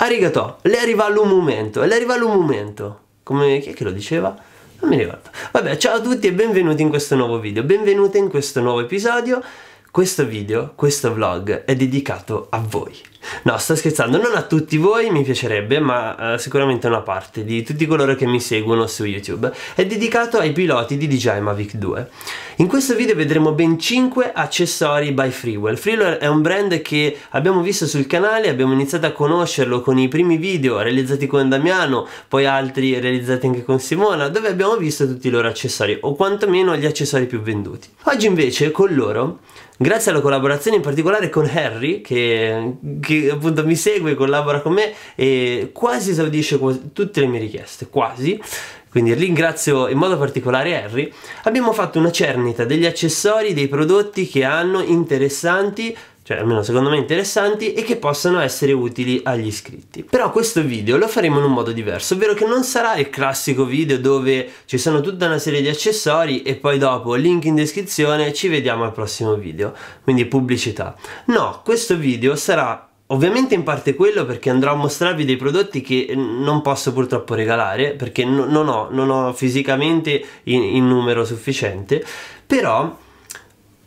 Arigato, le arriva un momento, le arriva un momento. Come chi è che lo diceva? Non mi ricordo. Vabbè, ciao a tutti e benvenuti in questo nuovo video, benvenuti in questo nuovo episodio. Questo video, questo vlog è dedicato a voi. No, sto scherzando, non a tutti voi mi piacerebbe, ma eh, sicuramente una parte di tutti coloro che mi seguono su YouTube. È dedicato ai piloti di DJI Mavic 2. In questo video vedremo ben 5 accessori by Freewell. Freewell è un brand che abbiamo visto sul canale, abbiamo iniziato a conoscerlo con i primi video realizzati con Damiano, poi altri realizzati anche con Simona, dove abbiamo visto tutti i loro accessori, o quantomeno gli accessori più venduti. Oggi invece con loro grazie alla collaborazione in particolare con Harry che, che appunto mi segue, collabora con me e quasi esaudisce tutte le mie richieste, quasi quindi ringrazio in modo particolare Harry, abbiamo fatto una cernita degli accessori, dei prodotti che hanno interessanti cioè almeno secondo me interessanti e che possano essere utili agli iscritti. Però questo video lo faremo in un modo diverso, ovvero che non sarà il classico video dove ci sono tutta una serie di accessori e poi dopo link in descrizione ci vediamo al prossimo video, quindi pubblicità. No, questo video sarà Ovviamente in parte quello perché andrò a mostrarvi dei prodotti che non posso purtroppo regalare perché non ho, non ho fisicamente in, in numero sufficiente, però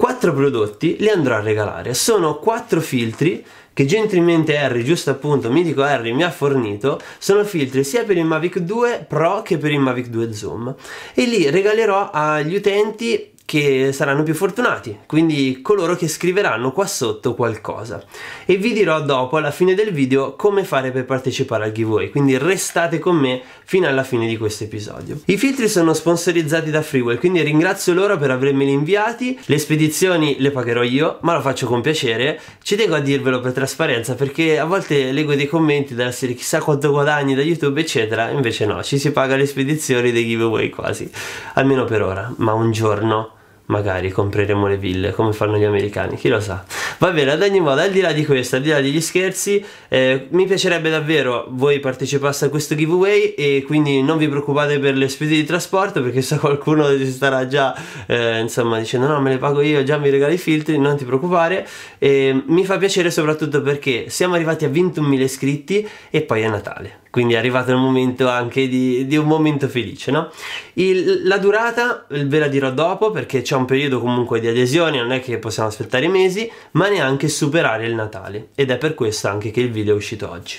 quattro prodotti li andrò a regalare. Sono quattro filtri che gentilmente Harry, giusto appunto, mitico Harry mi ha fornito, sono filtri sia per il Mavic 2 Pro che per il Mavic 2 Zoom e li regalerò agli utenti che saranno più fortunati, quindi coloro che scriveranno qua sotto qualcosa. E vi dirò dopo, alla fine del video, come fare per partecipare al giveaway, quindi restate con me fino alla fine di questo episodio. I filtri sono sponsorizzati da Freeway, quindi ringrazio loro per avermeli inviati, le spedizioni le pagherò io, ma lo faccio con piacere, ci tengo a dirvelo per trasparenza perché a volte leggo dei commenti della serie chissà quanto guadagni da YouTube eccetera, invece no, ci si paga le spedizioni dei giveaway quasi, almeno per ora, ma un giorno magari compreremo le ville come fanno gli americani, chi lo sa. Va bene, ad ogni modo, al di là di questo, al di là degli scherzi, eh, mi piacerebbe davvero voi partecipaste a questo giveaway e quindi non vi preoccupate per le spese di trasporto perché so qualcuno si starà già eh, insomma dicendo no me le pago io, già mi regalo i filtri, non ti preoccupare. E mi fa piacere soprattutto perché siamo arrivati a 21.000 iscritti e poi è Natale quindi è arrivato il momento anche di, di un momento felice, no? Il, la durata ve la dirò dopo perché c'è un periodo comunque di adesione, non è che possiamo aspettare mesi, ma neanche superare il Natale ed è per questo anche che il video è uscito oggi,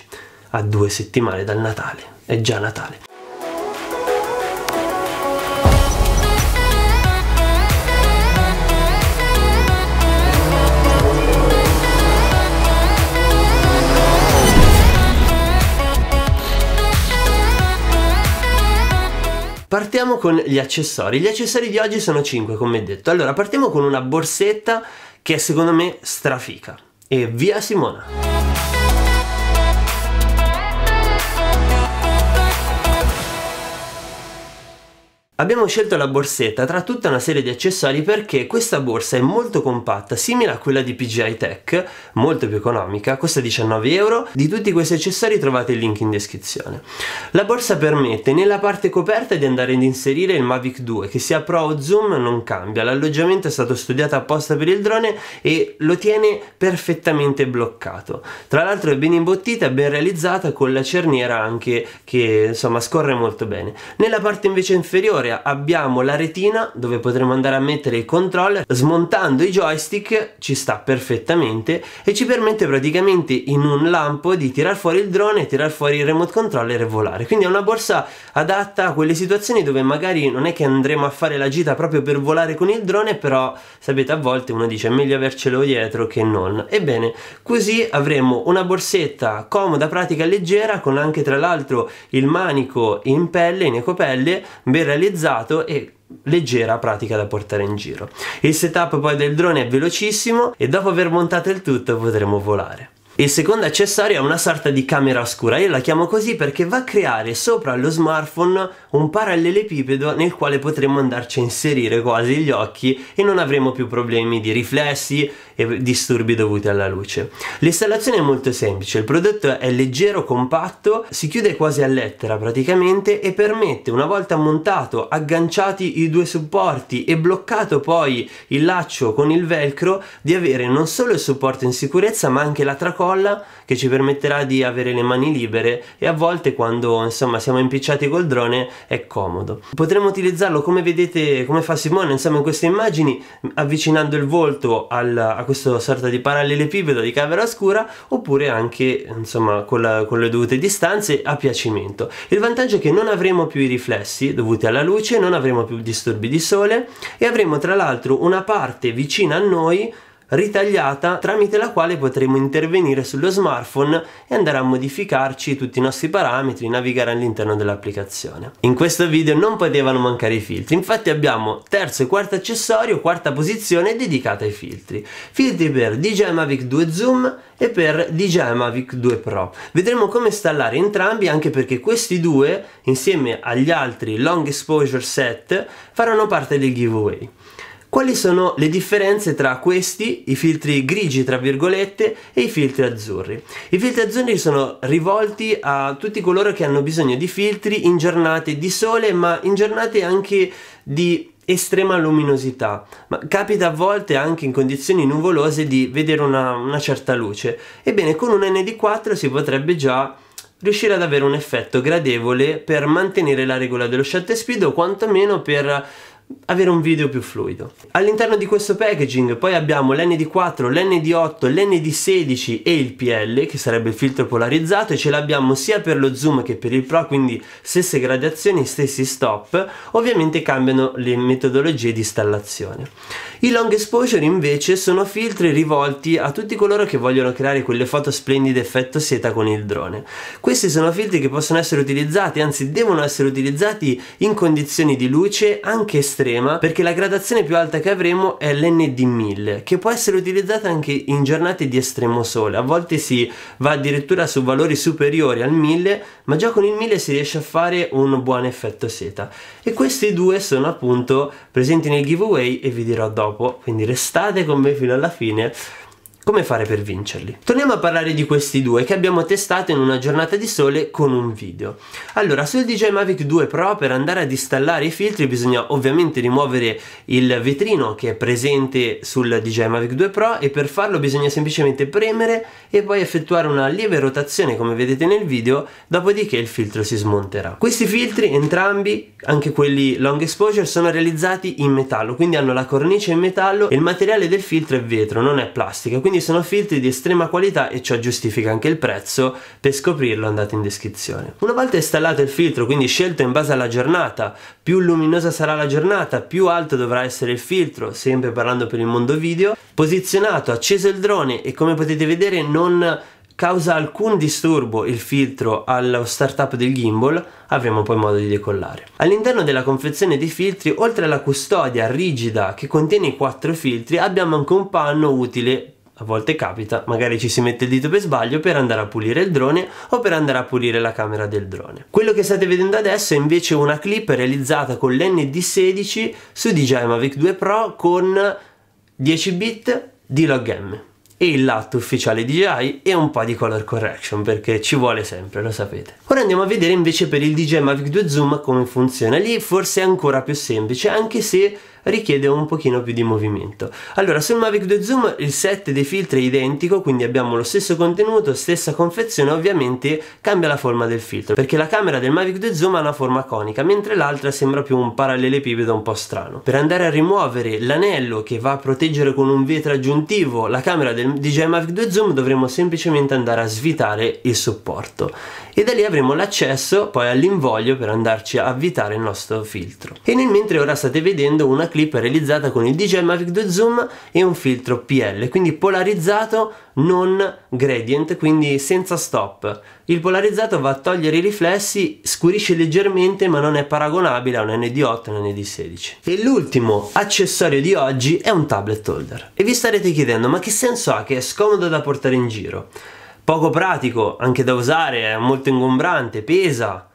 a due settimane dal Natale, è già Natale. con gli accessori. Gli accessori di oggi sono 5, come detto. Allora, partiamo con una borsetta che secondo me strafica. E via Simona! Abbiamo scelto la borsetta tra tutta una serie di accessori perché questa borsa è molto compatta, simile a quella di PGI Tech, molto più economica, costa 19 euro. Di tutti questi accessori trovate il link in descrizione. La borsa permette nella parte coperta di andare ad inserire il Mavic 2, che sia Pro o Zoom non cambia, l'alloggiamento è stato studiato apposta per il drone e lo tiene perfettamente bloccato. Tra l'altro è ben imbottita, ben realizzata con la cerniera anche che insomma scorre molto bene. Nella parte invece inferiore storia abbiamo la retina dove potremo andare a mettere il controller smontando i joystick ci sta perfettamente e ci permette praticamente in un lampo di tirar fuori il drone tirar fuori il remote controller e volare quindi è una borsa adatta a quelle situazioni dove magari non è che andremo a fare la gita proprio per volare con il drone però sapete a volte uno dice è meglio avercelo dietro che non ebbene così avremo una borsetta comoda pratica leggera con anche tra l'altro il manico in pelle in ecopelle ben realizzato stabilizzato e leggera pratica da portare in giro. Il setup poi del drone è velocissimo e dopo aver montato il tutto potremo volare. Il secondo accessorio è una sorta di camera scura, io la chiamo così perché va a creare sopra lo smartphone un parallelepipedo nel quale potremo andarci a inserire quasi gli occhi e non avremo più problemi di riflessi e disturbi dovuti alla luce. L'installazione è molto semplice, il prodotto è leggero, compatto, si chiude quasi a lettera praticamente e permette una volta montato, agganciati i due supporti e bloccato poi il laccio con il velcro di avere non solo il supporto in sicurezza ma anche la tracolla colla che ci permetterà di avere le mani libere e a volte quando insomma siamo impicciati col drone è comodo. Potremmo utilizzarlo come vedete come fa Simone insomma in queste immagini avvicinando il volto al, a questa sorta di parallelepipedo di camera scura oppure anche insomma con, la, con le dovute distanze a piacimento. Il vantaggio è che non avremo più i riflessi dovuti alla luce, non avremo più disturbi di sole e avremo tra l'altro una parte vicina a noi ritagliata tramite la quale potremo intervenire sullo smartphone e andare a modificarci tutti i nostri parametri, navigare all'interno dell'applicazione. In questo video non potevano mancare i filtri, infatti abbiamo terzo e quarto accessorio, quarta posizione dedicata ai filtri. Filtri per DJI Mavic 2 Zoom e per DJI Mavic 2 Pro. Vedremo come installare entrambi anche perché questi due insieme agli altri long exposure set faranno parte del giveaway. Quali sono le differenze tra questi, i filtri grigi tra virgolette, e i filtri azzurri? I filtri azzurri sono rivolti a tutti coloro che hanno bisogno di filtri in giornate di sole, ma in giornate anche di estrema luminosità, ma capita a volte anche in condizioni nuvolose di vedere una, una certa luce. Ebbene, con un ND4 si potrebbe già riuscire ad avere un effetto gradevole per mantenere la regola dello shutter speed o quantomeno per avere un video più fluido. All'interno di questo packaging poi abbiamo l'ND4, l'ND8, l'ND16 e il PL che sarebbe il filtro polarizzato e ce l'abbiamo sia per lo zoom che per il pro quindi stesse gradazioni, stessi stop ovviamente cambiano le metodologie di installazione. I long exposure invece sono filtri rivolti a tutti coloro che vogliono creare quelle foto splendide effetto seta con il drone. Questi sono filtri che possono essere utilizzati, anzi devono essere utilizzati in condizioni di luce anche estrema perché la gradazione più alta che avremo è l'ND1000 che può essere utilizzata anche in giornate di estremo sole. A volte si va addirittura su valori superiori al 1000 ma già con il 1000 si riesce a fare un buon effetto seta. E questi due sono appunto presenti nel giveaway e vi dirò dopo dopo, quindi restate con me fino alla fine come fare per vincerli? Torniamo a parlare di questi due che abbiamo testato in una giornata di sole con un video. Allora, sul DJ Mavic 2 Pro per andare ad installare i filtri bisogna ovviamente rimuovere il vetrino che è presente sul DJ Mavic 2 Pro e per farlo bisogna semplicemente premere e poi effettuare una lieve rotazione come vedete nel video, dopodiché il filtro si smonterà. Questi filtri, entrambi, anche quelli long exposure, sono realizzati in metallo, quindi hanno la cornice in metallo e il materiale del filtro è vetro, non è plastica, quindi quindi sono filtri di estrema qualità e ciò giustifica anche il prezzo, per scoprirlo andate in descrizione. Una volta installato il filtro, quindi scelto in base alla giornata, più luminosa sarà la giornata, più alto dovrà essere il filtro, sempre parlando per il mondo video, posizionato, acceso il drone e come potete vedere non causa alcun disturbo il filtro allo startup del gimbal, avremo poi modo di decollare. All'interno della confezione di filtri, oltre alla custodia rigida che contiene i quattro filtri, abbiamo anche un panno utile a volte capita, magari ci si mette il dito per sbaglio per andare a pulire il drone o per andare a pulire la camera del drone. Quello che state vedendo adesso è invece una clip realizzata con l'ND16 su DJI Mavic 2 Pro con 10 bit di log M e il lato ufficiale DJI e un po' di color correction perché ci vuole sempre, lo sapete. Ora andiamo a vedere invece per il DJI Mavic 2 Zoom come funziona. Lì forse è ancora più semplice anche se richiede un pochino più di movimento. Allora, sul Mavic 2 Zoom il set dei filtri è identico, quindi abbiamo lo stesso contenuto, stessa confezione, ovviamente cambia la forma del filtro, perché la camera del Mavic 2 Zoom ha una forma conica, mentre l'altra sembra più un parallelepipedo un po' strano. Per andare a rimuovere l'anello che va a proteggere con un vetro aggiuntivo la camera del DJI Mavic 2 Zoom dovremo semplicemente andare a svitare il supporto e da lì avremo l'accesso poi all'invoglio per andarci a avvitare il nostro filtro. E nel mentre ora state vedendo una clip realizzata con il DJI Mavic 2 Zoom e un filtro PL, quindi polarizzato non gradient, quindi senza stop. Il polarizzato va a togliere i riflessi, scurisce leggermente ma non è paragonabile a un ND8 un ND16. E l'ultimo accessorio di oggi è un tablet holder. E vi starete chiedendo ma che senso ha che è scomodo da portare in giro? poco pratico anche da usare, è molto ingombrante, pesa,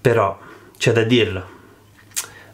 però c'è da dirlo.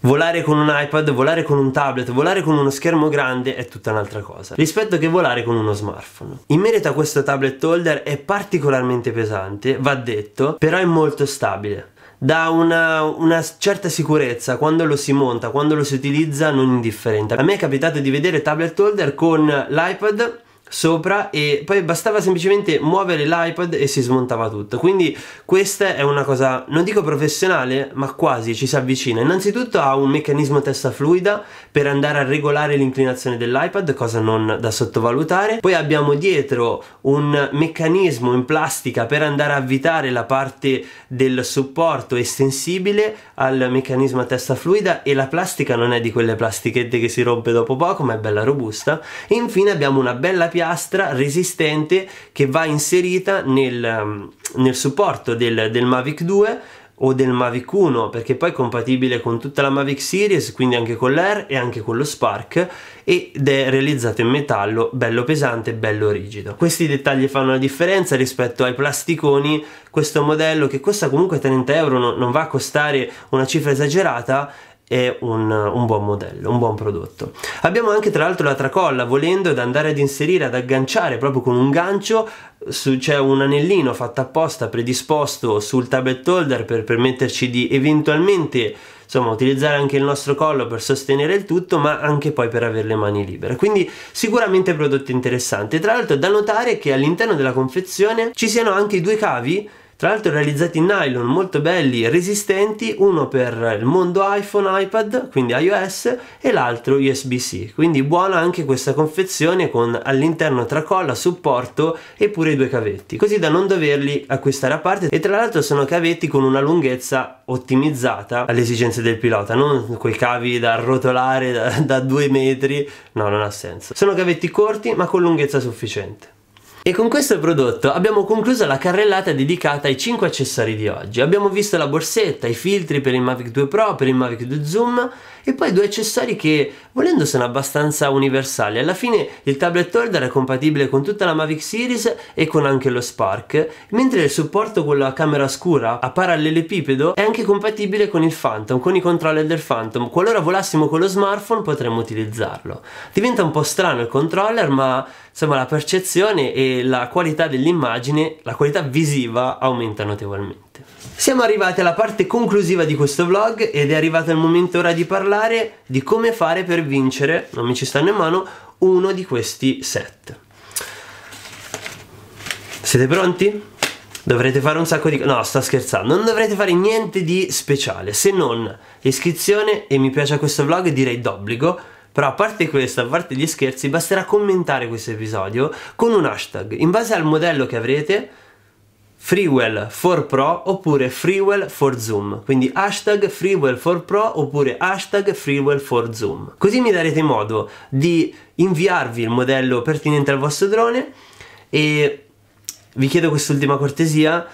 Volare con un iPad, volare con un tablet, volare con uno schermo grande è tutta un'altra cosa rispetto che volare con uno smartphone. In merito a questo tablet holder è particolarmente pesante, va detto, però è molto stabile. Dà una, una certa sicurezza quando lo si monta, quando lo si utilizza, non indifferente. A me è capitato di vedere tablet holder con l'iPad sopra e poi bastava semplicemente muovere l'iPad e si smontava tutto. Quindi questa è una cosa, non dico professionale, ma quasi ci si avvicina. Innanzitutto ha un meccanismo testa fluida per andare a regolare l'inclinazione dell'iPad, cosa non da sottovalutare. Poi abbiamo dietro un meccanismo in plastica per andare a avvitare la parte del supporto estensibile al meccanismo a testa fluida e la plastica non è di quelle plastichette che si rompe dopo poco, ma è bella robusta. E infine abbiamo una bella pianta piastra resistente che va inserita nel, um, nel supporto del, del Mavic 2 o del Mavic 1 perché poi è compatibile con tutta la Mavic Series quindi anche con l'Air e anche con lo Spark ed è realizzato in metallo bello pesante bello rigido questi dettagli fanno la differenza rispetto ai plasticoni questo modello che costa comunque 30 euro non va a costare una cifra esagerata è un, un, buon modello, un buon prodotto. Abbiamo anche tra l'altro la tracolla, volendo da andare ad inserire, ad agganciare proprio con un gancio, su, c'è un anellino fatto apposta, predisposto sul tablet holder per permetterci di eventualmente insomma utilizzare anche il nostro collo per sostenere il tutto ma anche poi per avere le mani libere quindi sicuramente prodotto interessante. tra l'altro da notare che all'interno della confezione ci siano anche i due cavi tra l'altro realizzati in nylon molto belli e resistenti uno per il mondo iPhone, iPad quindi iOS e l'altro USB-C quindi buona anche questa confezione con all'interno tracolla, supporto e pure i due cavetti così da non doverli acquistare a parte e tra l'altro sono cavetti con una lunghezza ottimizzata alle esigenze del pilota non quei cavi da arrotolare da, da due metri no non ha senso sono cavetti corti ma con lunghezza sufficiente e con questo prodotto abbiamo concluso la carrellata dedicata ai 5 accessori di oggi. Abbiamo visto la borsetta, i filtri per il Mavic 2 Pro, per il Mavic 2 Zoom, e poi due accessori che volendo sono abbastanza universali. Alla fine il tablet holder è compatibile con tutta la Mavic Series e con anche lo Spark, mentre il supporto con la camera scura a parallelepipedo è anche compatibile con il Phantom, con i controller del Phantom. Qualora volassimo con lo smartphone potremmo utilizzarlo. Diventa un po' strano il controller, ma insomma la percezione e la qualità dell'immagine, la qualità visiva aumenta notevolmente niente. Siamo arrivati alla parte conclusiva di questo vlog ed è arrivato il momento ora di parlare di come fare per vincere, non mi ci stanno in mano, uno di questi set. Siete pronti? Dovrete fare un sacco di... No, sto scherzando. Non dovrete fare niente di speciale, se non iscrizione e mi piace a questo vlog direi d'obbligo. Però a parte questo, a parte gli scherzi, basterà commentare questo episodio con un hashtag. In base al modello che avrete, Freewell for Pro oppure Freewell for Zoom, quindi hashtag Freewell for Pro oppure hashtag Freewell for Zoom. Così mi darete modo di inviarvi il modello pertinente al vostro drone e vi chiedo quest'ultima cortesia,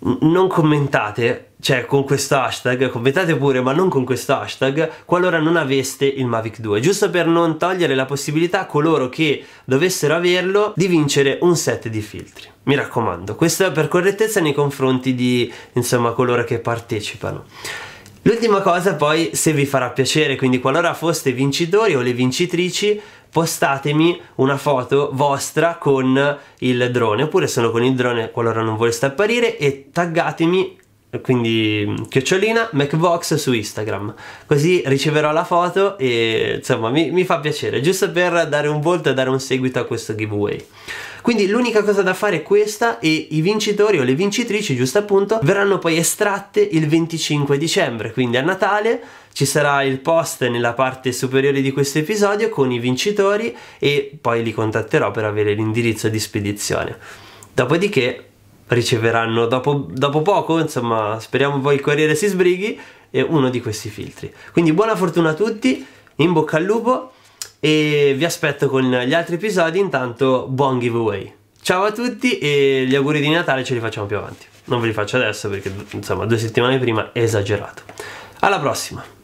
non commentate, cioè con questo hashtag, commentate pure, ma non con questo hashtag, qualora non aveste il Mavic 2, giusto per non togliere la possibilità a coloro che dovessero averlo di vincere un set di filtri. Mi raccomando, questo è per correttezza nei confronti di, insomma, coloro che partecipano. L'ultima cosa poi, se vi farà piacere, quindi qualora foste vincitori o le vincitrici, postatemi una foto vostra con il drone oppure solo con il drone qualora non voleste apparire e taggatemi quindi chiocciolina MacVox su Instagram così riceverò la foto e insomma mi, mi fa piacere giusto per dare un volto e dare un seguito a questo giveaway quindi l'unica cosa da fare è questa e i vincitori o le vincitrici, giusto appunto, verranno poi estratte il 25 dicembre, quindi a Natale ci sarà il post nella parte superiore di questo episodio con i vincitori e poi li contatterò per avere l'indirizzo di spedizione. Dopodiché riceveranno dopo, dopo poco, insomma speriamo poi il Corriere si sbrighi, uno di questi filtri. Quindi buona fortuna a tutti, in bocca al lupo e vi aspetto con gli altri episodi, intanto buon giveaway. Ciao a tutti e gli auguri di Natale ce li facciamo più avanti. Non ve li faccio adesso perché insomma due settimane prima è esagerato. Alla prossima!